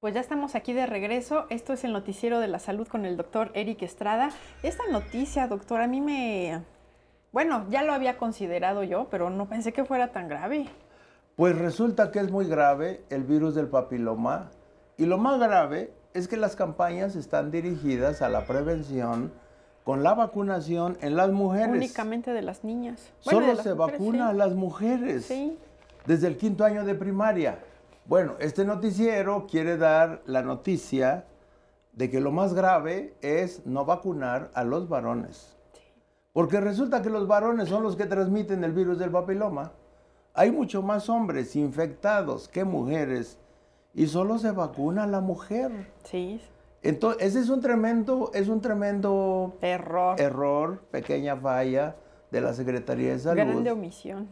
Pues ya estamos aquí de regreso. Esto es el noticiero de la salud con el doctor Eric Estrada. Esta noticia, doctor, a mí me... Bueno, ya lo había considerado yo, pero no pensé que fuera tan grave. Pues resulta que es muy grave el virus del papiloma. Y lo más grave es que las campañas están dirigidas a la prevención con la vacunación en las mujeres. Únicamente de las niñas. Solo se vacuna a las mujeres. Sí. Desde el quinto año de primaria. Bueno, este noticiero quiere dar la noticia de que lo más grave es no vacunar a los varones. Porque resulta que los varones son los que transmiten el virus del papiloma. Hay mucho más hombres infectados que mujeres y solo se vacuna la mujer. Sí. Entonces, ese es un tremendo, es un tremendo error, error pequeña falla de la Secretaría de Salud. Grande omisión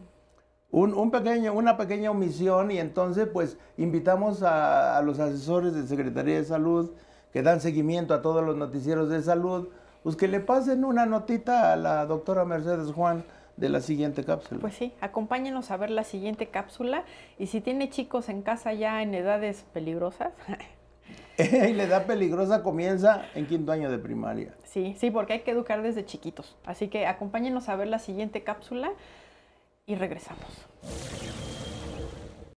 un, pequeño, una pequeña omisión y entonces pues invitamos a, a, los asesores de Secretaría de Salud que dan seguimiento a todos los noticieros de salud, pues que le pasen una notita a la doctora Mercedes Juan de la siguiente cápsula. Pues sí, acompáñenos a ver la siguiente cápsula y si tiene chicos en casa ya en edades peligrosas, y la edad peligrosa comienza en quinto año de primaria. Sí, sí, porque hay que educar desde chiquitos. Así que acompáñenos a ver la siguiente cápsula y regresamos.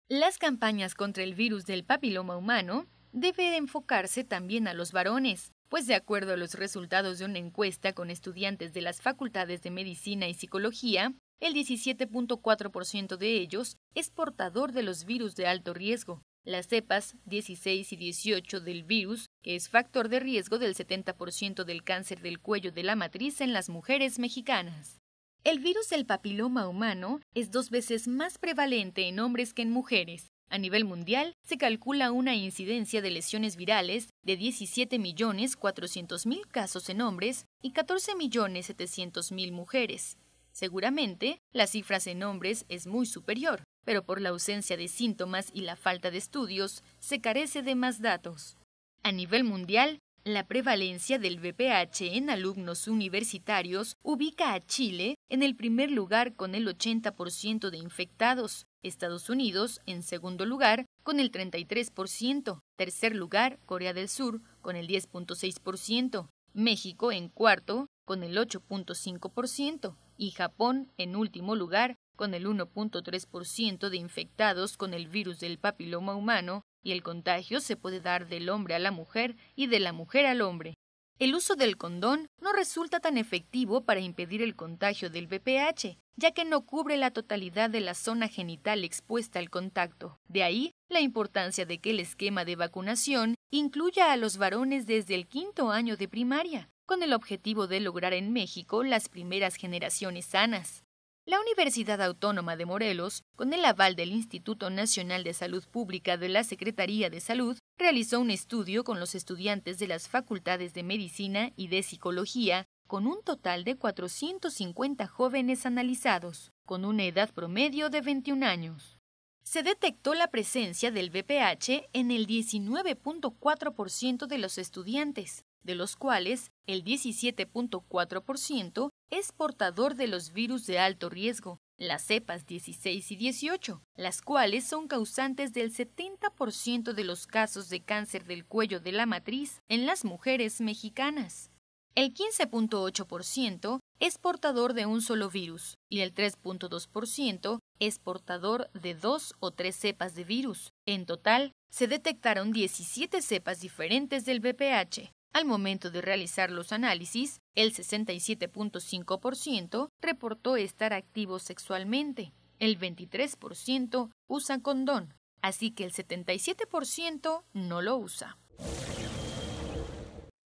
Las campañas contra el virus del papiloma humano deben enfocarse también a los varones, pues de acuerdo a los resultados de una encuesta con estudiantes de las facultades de medicina y psicología, el 17.4% de ellos es portador de los virus de alto riesgo. Las cepas 16 y 18 del virus, que es factor de riesgo del 70% del cáncer del cuello de la matriz en las mujeres mexicanas. El virus del papiloma humano es dos veces más prevalente en hombres que en mujeres. A nivel mundial, se calcula una incidencia de lesiones virales de 17.400.000 casos en hombres y 14.700.000 mujeres. Seguramente, la cifra en hombres es muy superior, pero por la ausencia de síntomas y la falta de estudios, se carece de más datos. A nivel mundial, la prevalencia del VPH en alumnos universitarios ubica a Chile en el primer lugar con el 80% de infectados, Estados Unidos en segundo lugar con el 33%, tercer lugar Corea del Sur con el 10.6%, México en cuarto con el 8.5% y Japón en último lugar con el 1.3% de infectados con el virus del papiloma humano y el contagio se puede dar del hombre a la mujer y de la mujer al hombre. El uso del condón no resulta tan efectivo para impedir el contagio del VPH, ya que no cubre la totalidad de la zona genital expuesta al contacto. De ahí la importancia de que el esquema de vacunación incluya a los varones desde el quinto año de primaria, con el objetivo de lograr en México las primeras generaciones sanas. La Universidad Autónoma de Morelos, con el aval del Instituto Nacional de Salud Pública de la Secretaría de Salud, realizó un estudio con los estudiantes de las facultades de Medicina y de Psicología, con un total de 450 jóvenes analizados, con una edad promedio de 21 años. Se detectó la presencia del BPH en el 19.4% de los estudiantes, de los cuales el 17.4% es portador de los virus de alto riesgo, las cepas 16 y 18, las cuales son causantes del 70% de los casos de cáncer del cuello de la matriz en las mujeres mexicanas. El 15.8% es portador de un solo virus y el 3.2% es portador de dos o tres cepas de virus. En total, se detectaron 17 cepas diferentes del VPH, al momento de realizar los análisis, el 67.5% reportó estar activo sexualmente, el 23% usa condón, así que el 77% no lo usa.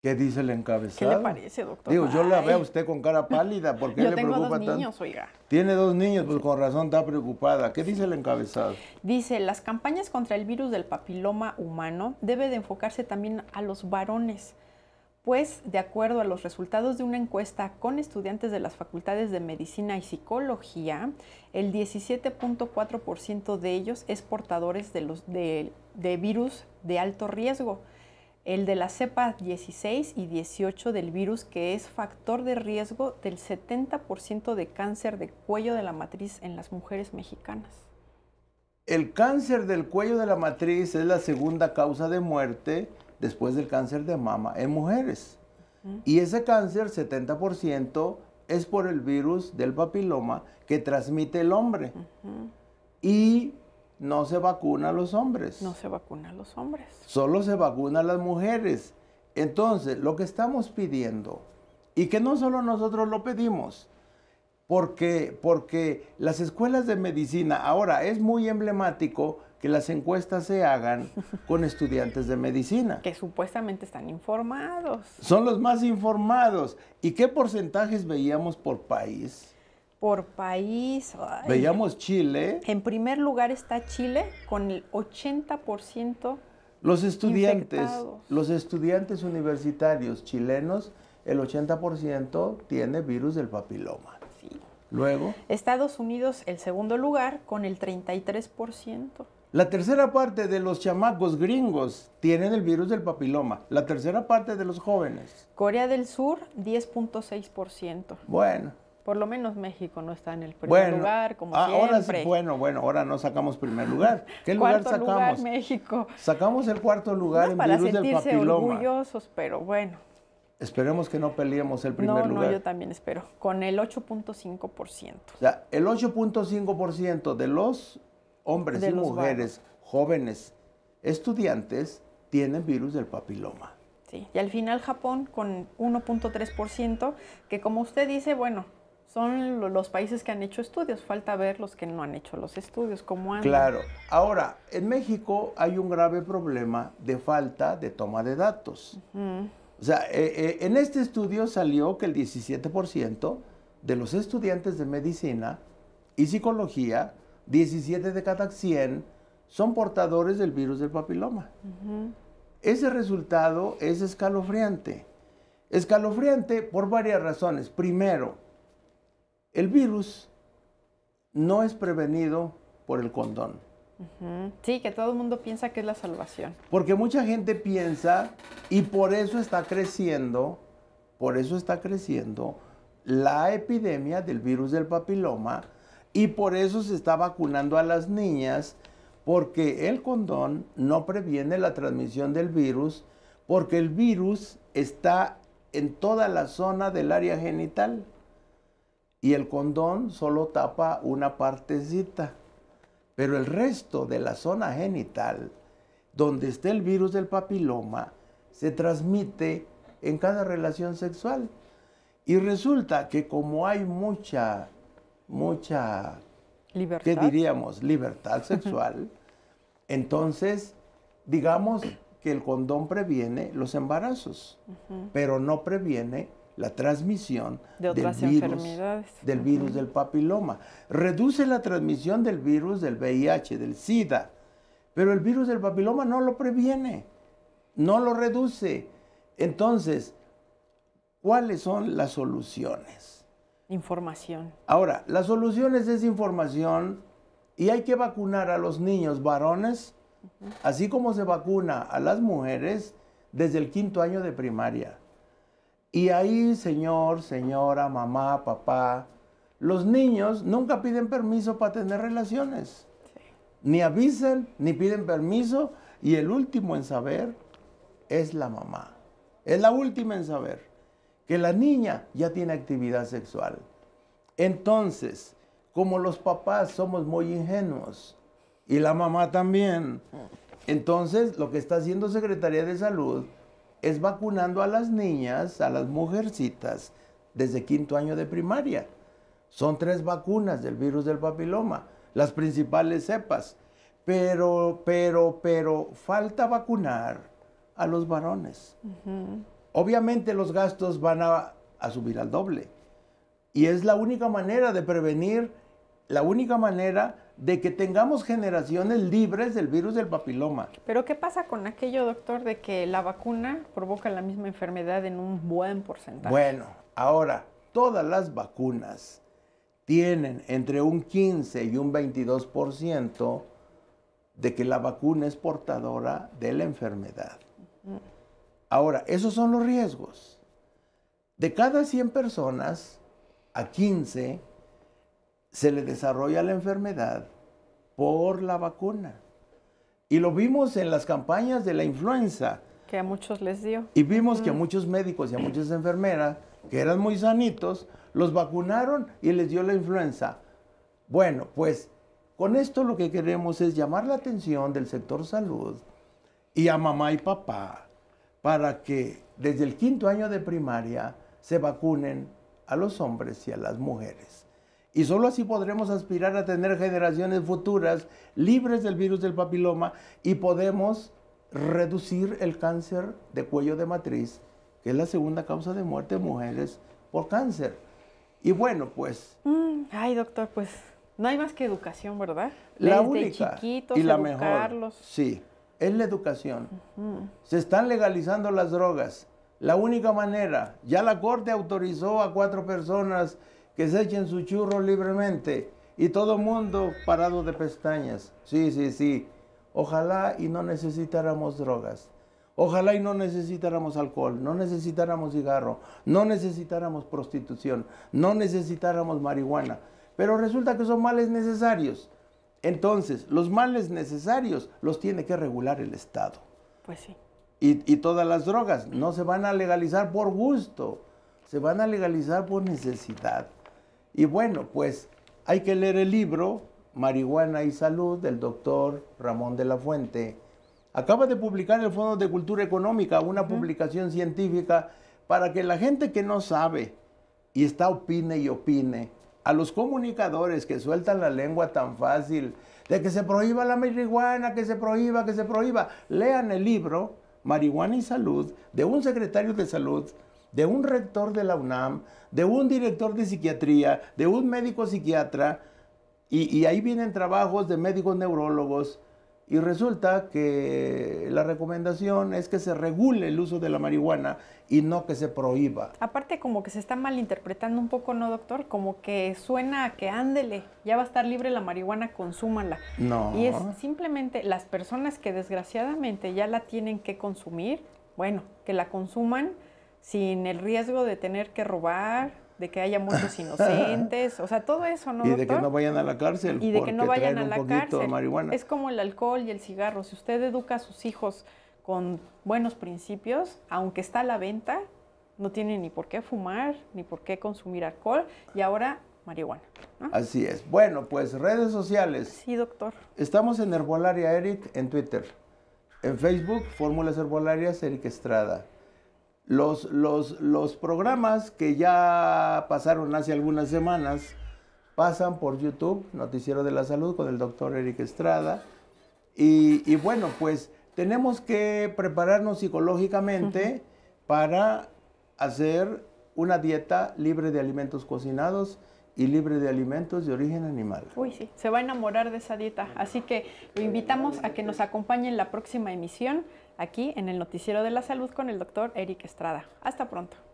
¿Qué dice el encabezado? ¿Qué le parece, doctor? Digo, yo la veo a usted con cara pálida, ¿por qué yo tengo dos niños, Oiga. Tiene dos niños, pues con razón está preocupada. ¿Qué dice el encabezado? Dice, las campañas contra el virus del papiloma humano debe de enfocarse también a los varones pues de acuerdo a los resultados de una encuesta con estudiantes de las facultades de medicina y psicología, el 17.4% de ellos es portadores de, los, de, virus de alto riesgo. El de la cepa 16 y 18 del virus que es factor de riesgo del 70% de cáncer de cuello de la matriz en las mujeres mexicanas. El cáncer del cuello de la matriz es la segunda causa de muerte después del cáncer de mama en mujeres. Y ese cáncer, 70%, es por el virus del papiloma que transmite el hombre. Y no se vacuna a los hombres. No se vacuna a los hombres. Solo se vacuna a las mujeres. Entonces, lo que estamos pidiendo, y que no solo nosotros lo pedimos, porque, porque las escuelas de medicina, ahora es muy emblemático que las encuestas se hagan con estudiantes de medicina. Que supuestamente están informados. Son los más informados. ¿Y qué porcentajes veíamos por país? Por país. Veíamos Chile. En primer lugar está Chile con el 80%. Los estudiantes, los estudiantes universitarios chilenos, el 80% tiene virus del papiloma. Sí. Luego. Estados Unidos, el segundo lugar, con el 33%. La tercera parte de los chamacos gringos tienen el virus del papiloma. La tercera parte de los jóvenes. Corea del Sur, 10.6%. Bueno. Por lo menos México no está en el primer lugar, como ah, ahora Sí, bueno, bueno, ahora no sacamos primer lugar. ¿Qué lugar sacamos? Lugar, México. Sacamos el cuarto lugar en virus del papiloma. orgullosos, pero bueno. Esperemos que no peleemos el primer no, lugar. No, yo también espero. Con el 8.5%. O sea, el 8.5% de los hombres y mujeres, jóvenes, estudiantes, tienen virus del papiloma. Sí, y al final Japón con 1.3%, que como usted dice, bueno, son los países que han hecho estudios, falta ver los que no han hecho los estudios, cómo han... Claro, ahora, en México hay un grave problema de falta de toma de datos. O sea, eh, eh, en este estudio salió que el 17% de los estudiantes de medicina y psicología 17 de cada 100 son portadores del virus del papiloma. Ese resultado es escalofriante. Escalofriante por varias razones. Primero, el virus no es prevenido por el condón. Sí, que todo el mundo piensa que es la salvación. Porque mucha gente piensa y por eso está creciendo, por eso está creciendo la epidemia del virus del papiloma y por eso se está vacunando a las niñas, porque el condón no previene la transmisión del virus, porque el virus está en toda la zona del área genital y el condón solo tapa una partecita. Pero el resto de la zona genital, donde está el virus del papiloma, se transmite en cada relación sexual. Y resulta que como hay mucha mucha, ¿Libertad? ¿qué diríamos? Libertad sexual. Entonces, digamos que el condón previene los embarazos, pero no previene la transmisión de otras del virus, enfermedades. del virus del papiloma. Reduce la transmisión del virus del VIH, del SIDA, pero el virus del papiloma no lo previene, no lo reduce. Entonces, ¿cuáles son las soluciones? Información. Ahora, la solución es información y hay que vacunar a los niños varones, así como se vacuna a las mujeres desde el quinto año de primaria. Y ahí, señor, señora, mamá, papá, los niños nunca piden permiso para tener relaciones. Ni avisan, ni piden permiso. Y el último en saber es la mamá. Es la última en saber que la niña ya tiene actividad sexual. Entonces, como los papás somos muy ingenuos y la mamá también, entonces lo que está haciendo Secretaría de Salud es vacunando a las niñas, a las mujercitas, desde quinto año de primaria. Son tres vacunas del virus del papiloma, las principales cepas. Pero, pero, pero falta vacunar a los varones obviamente los gastos van a, subir al doble. Y es la única manera de prevenir, la única manera de que tengamos generaciones libres del virus del papiloma. Pero ¿qué pasa con aquello, doctor, de que la vacuna provoca la misma enfermedad en un buen porcentaje? Bueno, ahora, todas las vacunas tienen entre un 15 y un 22% de que la vacuna es portadora de la enfermedad. Mm. Ahora, esos son los riesgos. De cada 100 personas, a 15 se le desarrolla la enfermedad por la vacuna. Y lo vimos en las campañas de la influenza. Que a muchos les dio. Y vimos que a mm. muchos médicos y a muchas enfermeras, que eran muy sanitos, los vacunaron y les dio la influenza. Bueno, pues con esto lo que queremos es llamar la atención del sector salud y a mamá y papá para que desde el quinto año de primaria se vacunen a los hombres y a las mujeres. Y solo así podremos aspirar a tener generaciones futuras libres del virus del papiloma y podemos reducir el cáncer de cuello de matriz, que es la segunda causa de muerte de mujeres por cáncer. Y bueno, pues... Mm, ay, doctor, pues no hay más que educación, ¿verdad? La única. y la mejor. Sí es la educación. Se están legalizando las drogas. La única manera, ya la corte autorizó a cuatro personas que se echen su churro libremente y todo mundo parado de pestañas. Sí, sí, sí. Ojalá y no necesitáramos drogas. Ojalá y no necesitáramos alcohol, no necesitáramos cigarro, no necesitáramos prostitución, no necesitáramos marihuana. Pero resulta que son males necesarios. Entonces, los males necesarios los tiene que regular el Estado. Pues sí. Y, todas las drogas no se van a legalizar por gusto, se van a legalizar por necesidad. Y bueno, pues hay que leer el libro Marihuana y Salud del doctor Ramón de la Fuente. Acaba de publicar el Fondo de Cultura Económica una publicación científica para que la gente que no sabe y está opine y opine, a los comunicadores que sueltan la lengua tan fácil de que se prohíba la marihuana, que se prohíba, que se prohíba. Lean el libro Marihuana y Salud de un secretario de salud, de un rector de la UNAM, de un director de psiquiatría, de un médico psiquiatra. Y, ahí vienen trabajos de médicos neurólogos, y resulta que la recomendación es que se regule el uso de la marihuana y no que se prohíba. Aparte como que se está malinterpretando un poco, ¿no, doctor? Como que suena a que ándele, ya va a estar libre la marihuana, consúmala. No. Y es simplemente las personas que desgraciadamente ya la tienen que consumir, bueno, que la consuman sin el riesgo de tener que robar, de que haya muchos inocentes, o sea, todo eso, ¿no? Y de que no vayan a la cárcel. Y de que no vayan a la cárcel. Es como el alcohol y el cigarro. Si usted educa a sus hijos con buenos principios, aunque está a la venta, no tiene ni por qué fumar, ni por qué consumir alcohol y ahora marihuana. Así es. Bueno, pues redes sociales. Sí, doctor. Estamos en Herbolaria Eric en Twitter. En Facebook, Fórmulas Herbolarias Eric Estrada los, programas que ya pasaron hace algunas semanas pasan por YouTube, Noticiero de la Salud con el doctor Eric Estrada. Y, bueno, pues tenemos que prepararnos psicológicamente para hacer una dieta libre de alimentos cocinados y libre de alimentos de origen animal. Uy, sí, se va a enamorar de esa dieta. Así que lo invitamos a que nos acompañe en la próxima emisión aquí en el Noticiero de la Salud con el doctor Eric Estrada. Hasta pronto.